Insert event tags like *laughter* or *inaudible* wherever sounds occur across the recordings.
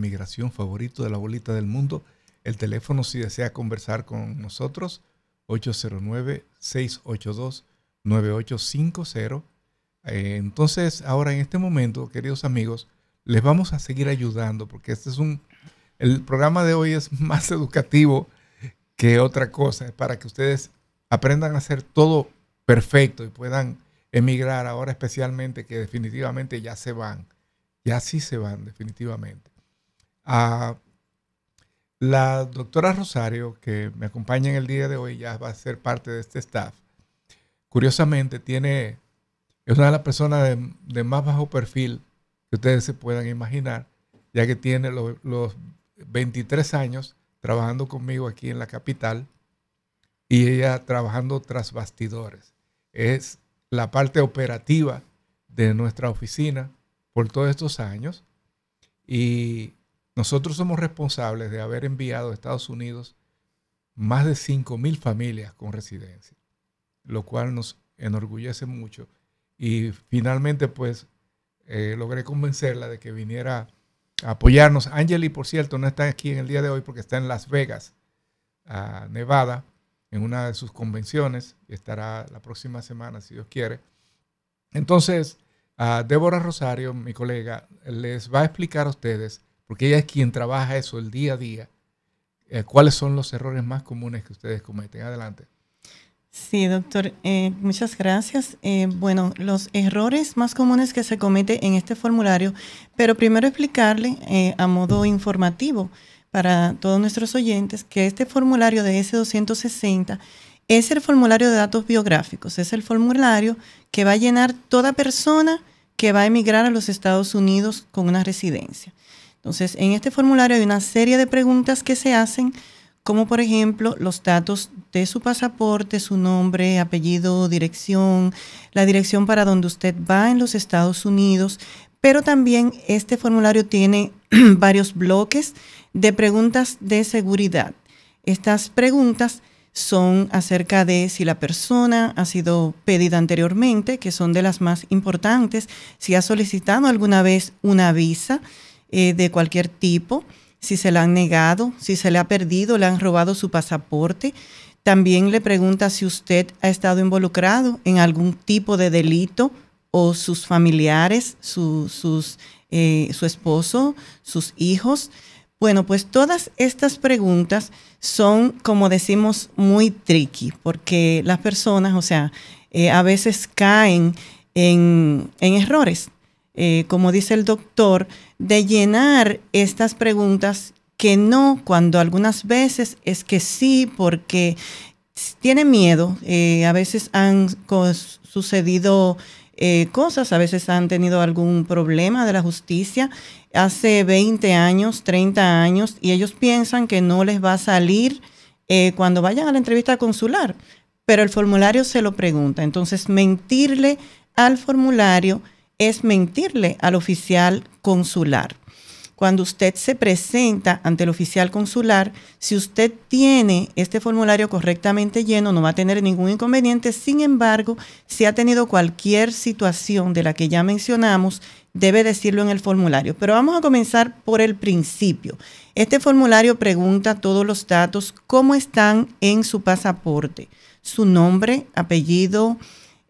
migración favorito de la bolita del mundo. El teléfono si desea conversar con nosotros, 809-682-9850. Eh, entonces, ahora en este momento, queridos amigos, les vamos a seguir ayudando porque este es un... El programa de hoy es *laughs* más educativo que otra cosa, es para que ustedes aprendan a hacer todo perfecto y puedan emigrar ahora especialmente que definitivamente ya se van, ya sí se van definitivamente la doctora Rosario, que me acompaña en el día de hoy, ya va a ser parte de este staff. Curiosamente, tiene, es una de las personas de, más bajo perfil que ustedes se puedan imaginar, ya que tiene los 23 años trabajando conmigo aquí en la capital y ella trabajando tras bastidores. Es la parte operativa de nuestra oficina por todos estos años y nosotros somos responsables de haber enviado a Estados Unidos más de 5.000 familias con residencia, lo cual nos enorgullece mucho. Y finalmente, pues, eh, logré convencerla de que viniera a apoyarnos. Angeli, por cierto, no está aquí en el día de hoy porque está en Las Vegas, Nevada, en una de sus convenciones. y Estará la próxima semana, si Dios quiere. Entonces, a Débora Rosario, mi colega, les va a explicar a ustedes porque ella es quien trabaja eso el día a día. Eh, ¿Cuáles son los errores más comunes que ustedes cometen? Adelante. Sí, doctor, eh, muchas gracias. Eh, bueno, los errores más comunes que se cometen en este formulario, pero primero explicarle a modo informativo para todos nuestros oyentes que este formulario de S260 es el formulario de datos biográficos, es el formulario que va a llenar toda persona que va a emigrar a los Estados Unidos con una residencia. Entonces, en este formulario hay una serie de preguntas que se hacen, como por ejemplo los datos de su pasaporte, su nombre, apellido, dirección, la dirección para donde usted va en los Estados Unidos, pero también este formulario tiene *clears throat* varios bloques de preguntas de seguridad. Estas preguntas son acerca de si la persona ha sido pedida anteriormente, que son de las más importantes, si ha solicitado alguna vez una visa, eh, de cualquier tipo, si se le han negado, si se le ha perdido, le han robado su pasaporte. También le pregunta si usted ha estado involucrado en algún tipo de delito o sus familiares, su, eh, su esposo, sus hijos. Bueno, pues todas estas preguntas son, como decimos, muy tricky, porque las personas, o sea, eh, a veces caen en, en errores. Eh, como dice el doctor, de llenar estas preguntas que no, cuando algunas veces es que sí, porque tiene miedo. Eh, a veces han sucedido eh, cosas, a veces han tenido algún problema de la justicia hace 20 años, 30 años, y ellos piensan que no les va a salir cuando vayan a la entrevista consular, pero el formulario se lo pregunta. Entonces, mentirle al formulario es mentirle al oficial consular. Cuando usted se presenta ante el oficial consular, si usted tiene este formulario correctamente lleno, no va a tener ningún inconveniente. Sin embargo, si ha tenido cualquier situación de la que ya mencionamos, debe decirlo en el formulario. Pero vamos a comenzar por el principio. Este formulario pregunta todos los datos, cómo están en su pasaporte, su nombre, apellido,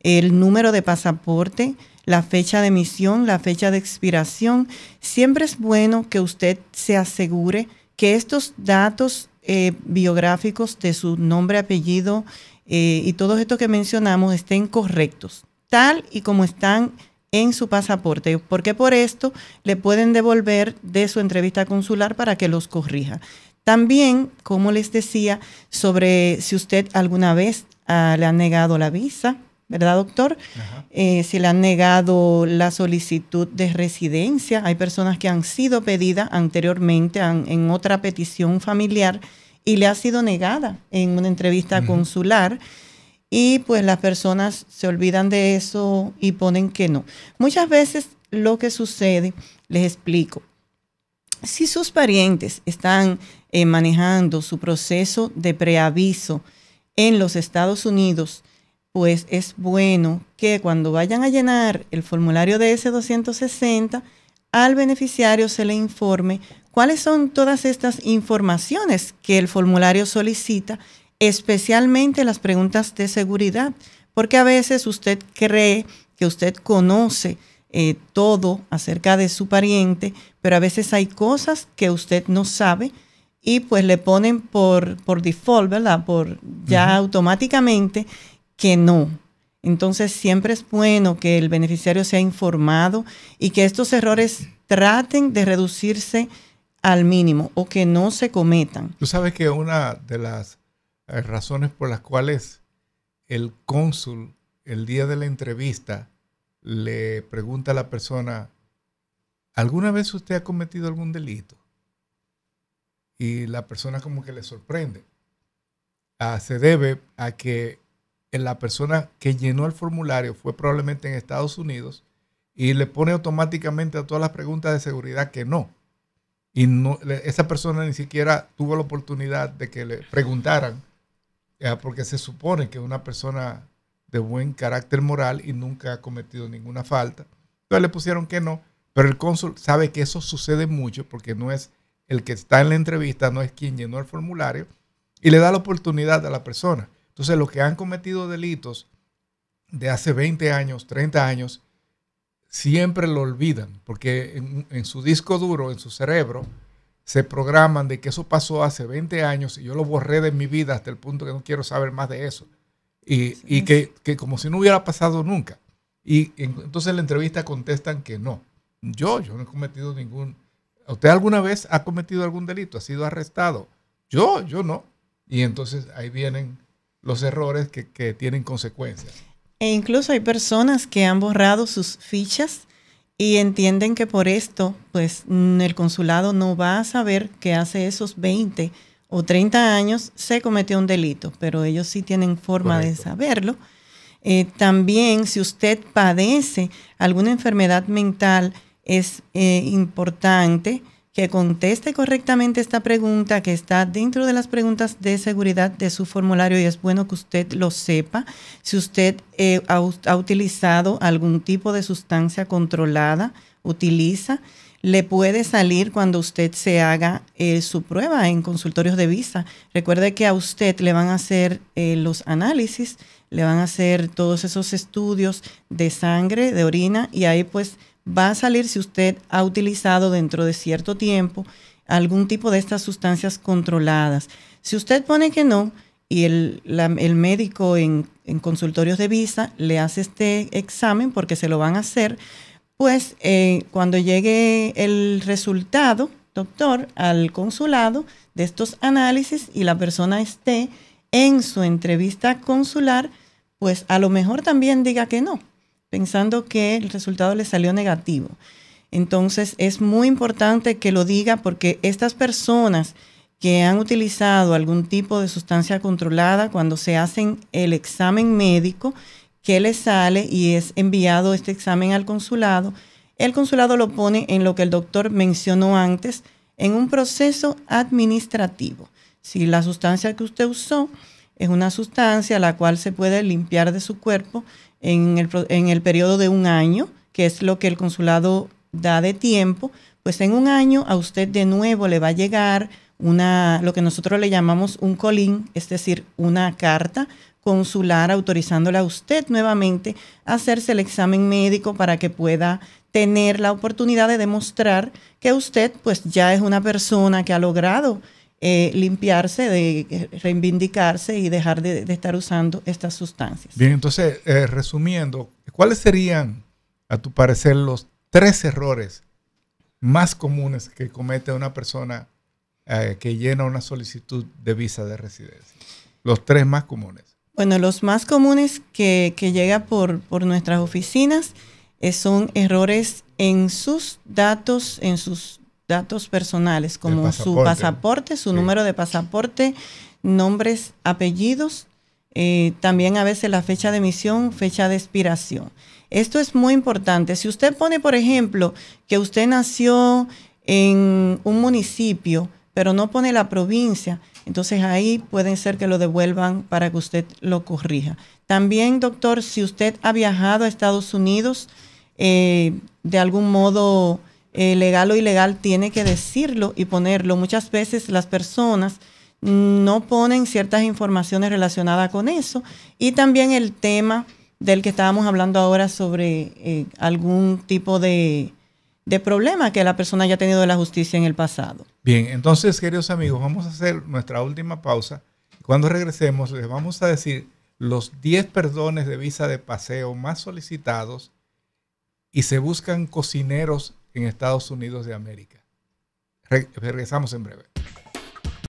el número de pasaporte, la fecha de emisión, la fecha de expiración. Siempre es bueno que usted se asegure que estos datos eh, biográficos de su nombre, apellido eh, y todo esto que mencionamos estén correctos, tal y como están en su pasaporte, porque por esto le pueden devolver de su entrevista consular para que los corrija. También, como les decía, sobre si usted alguna vez ah, le ha negado la visa, ¿verdad, doctor? Eh, se le han negado la solicitud de residencia. Hay personas que han sido pedidas anteriormente en otra petición familiar y le ha sido negada en una entrevista consular. Y pues las personas se olvidan de eso y ponen que no. Muchas veces lo que sucede, les explico, si sus parientes están eh, manejando su proceso de preaviso en los Estados Unidos, pues es bueno que cuando vayan a llenar el formulario de S260, al beneficiario se le informe cuáles son todas estas informaciones que el formulario solicita, especialmente las preguntas de seguridad, porque a veces usted cree que usted conoce eh, todo acerca de su pariente, pero a veces hay cosas que usted no sabe y pues le ponen por, por default, ¿verdad? Por ya automáticamente que no. Entonces siempre es bueno que el beneficiario sea informado y que estos errores traten de reducirse al mínimo o que no se cometan. Tú sabes que una de las eh, razones por las cuales el cónsul el día de la entrevista le pregunta a la persona, ¿alguna vez usted ha cometido algún delito? Y la persona como que le sorprende. Ah, se debe a que la persona que llenó el formulario fue probablemente en Estados Unidos y le pone automáticamente a todas las preguntas de seguridad que no. Y esa persona ni siquiera tuvo la oportunidad de que le preguntaran, eh, porque se supone que es una persona de buen carácter moral y nunca ha cometido ninguna falta. Entonces le pusieron que no, pero el cónsul sabe que eso sucede mucho porque no es el que está en la entrevista, no es quien llenó el formulario y le da la oportunidad a la persona. Entonces, los que han cometido delitos de hace 20 años, 30 años, siempre lo olvidan, porque en, su disco duro, en su cerebro, se programan de que eso pasó hace 20 años y yo lo borré de mi vida hasta el punto que no quiero saber más de eso. Y, que, que, como si no hubiera pasado nunca. Y entonces en la entrevista contestan que no. Yo, yo no he cometido ningún... ¿Usted alguna vez ha cometido algún delito? ¿Ha sido arrestado? Yo, yo no. Y entonces ahí vienen los errores que, tienen consecuencias. E incluso hay personas que han borrado sus fichas y entienden que por esto, pues el consulado no va a saber que hace esos 20 o 30 años se cometió un delito, pero ellos sí tienen forma de saberlo. Eh, también si usted padece alguna enfermedad mental, es eh, importante que conteste correctamente esta pregunta que está dentro de las preguntas de seguridad de su formulario y es bueno que usted lo sepa. Si usted eh, ha, utilizado algún tipo de sustancia controlada, utiliza, le puede salir cuando usted se haga eh, su prueba en consultorios de visa. Recuerde que a usted le van a hacer eh, los análisis, le van a hacer todos esos estudios de sangre, de orina y ahí pues va a salir si usted ha utilizado dentro de cierto tiempo algún tipo de estas sustancias controladas. Si usted pone que no y el, médico en, consultorios de visa le hace este examen porque se lo van a hacer, pues eh, cuando llegue el resultado, doctor, al consulado de estos análisis y la persona esté en su entrevista consular, pues a lo mejor también diga que no pensando que el resultado le salió negativo. Entonces es muy importante que lo diga porque estas personas que han utilizado algún tipo de sustancia controlada, cuando se hacen el examen médico que le sale y es enviado este examen al consulado, el consulado lo pone en lo que el doctor mencionó antes, en un proceso administrativo. Si la sustancia que usted usó es una sustancia la cual se puede limpiar de su cuerpo en el, en el periodo de un año, que es lo que el consulado da de tiempo, pues en un año a usted de nuevo le va a llegar una, lo que nosotros le llamamos un colín, es decir, una carta consular autorizándole a usted nuevamente a hacerse el examen médico para que pueda tener la oportunidad de demostrar que usted pues ya es una persona que ha logrado eh, limpiarse, de reivindicarse y dejar de, estar usando estas sustancias. Bien, entonces, eh, resumiendo, ¿cuáles serían, a tu parecer, los tres errores más comunes que comete una persona eh, que llena una solicitud de visa de residencia? Los tres más comunes. Bueno, los más comunes que, que llega por nuestras oficinas son errores en sus datos, en sus datos personales como su pasaporte, su número de pasaporte, nombres, apellidos, eh, también a veces la fecha de emisión, fecha de expiración. Esto es muy importante. Si usted pone, por ejemplo, que usted nació en un municipio, pero no pone la provincia, entonces ahí pueden ser que lo devuelvan para que usted lo corrija. También, doctor, si usted ha viajado a Estados Unidos, eh, de algún modo eh, legal o ilegal, tiene que decirlo y ponerlo. Muchas veces las personas no ponen ciertas informaciones relacionadas con eso. Y también el tema del que estábamos hablando ahora sobre eh, algún tipo de, de problema que la persona haya tenido de la justicia en el pasado. Bien, entonces, queridos amigos, vamos a hacer nuestra última pausa. Cuando regresemos, les vamos a decir los 10 perdones de visa de paseo más solicitados y se buscan cocineros en Estados Unidos de América. regresamos en breve.